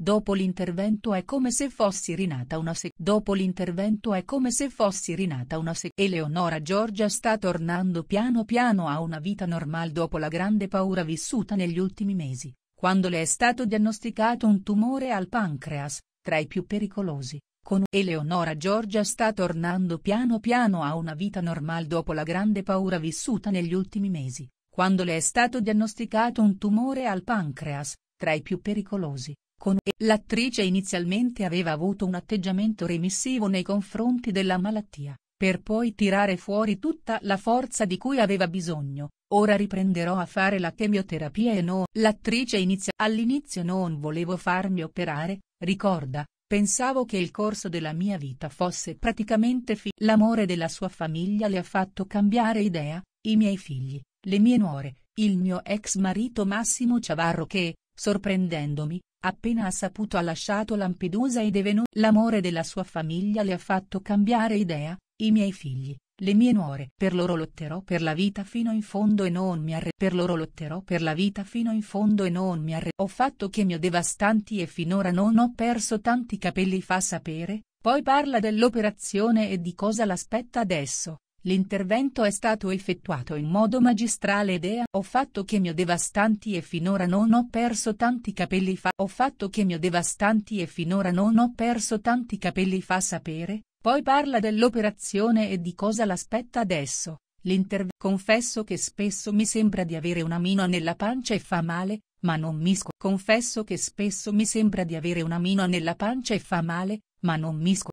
Dopo l'intervento è come se fossi rinata una se. Dopo l'intervento è come se fossi rinata una se. Eleonora Giorgia sta tornando piano piano a una vita normale dopo la grande paura vissuta negli ultimi mesi, quando le è stato diagnosticato un tumore al pancreas, tra i più pericolosi. Con Eleonora Giorgia sta tornando piano piano a una vita normale dopo la grande paura vissuta negli ultimi mesi, quando le è stato diagnosticato un tumore al pancreas, tra i più pericolosi con E l'attrice inizialmente aveva avuto un atteggiamento remissivo nei confronti della malattia, per poi tirare fuori tutta la forza di cui aveva bisogno, ora riprenderò a fare la chemioterapia e no. L'attrice inizia all'inizio non volevo farmi operare, ricorda, pensavo che il corso della mia vita fosse praticamente fi. L'amore della sua famiglia le ha fatto cambiare idea, i miei figli, le mie nuore, il mio ex marito Massimo Ciavarro che, sorprendendomi, Appena ha saputo ha lasciato Lampedusa ed è venuto. L'amore della sua famiglia le ha fatto cambiare idea, i miei figli, le mie nuore. Per loro lotterò per la vita fino in fondo e non mi arre... Per loro lotterò per la vita fino in fondo e non mi arre... Ho fatto che mio devastanti e finora non ho perso tanti capelli fa sapere, poi parla dell'operazione e di cosa l'aspetta adesso. L'intervento è stato effettuato in modo magistrale ed è ho fatto che mio devastanti e finora non ho perso tanti capelli fa ho fatto che mio devastanti e finora non ho perso tanti capelli fa sapere, poi parla dell'operazione e di cosa l'aspetta adesso. L'intervento confesso che spesso mi sembra di avere una mina nella pancia e fa male, ma non mi sco confesso che spesso mi sembra di avere una mina nella pancia e fa male, ma non mi sco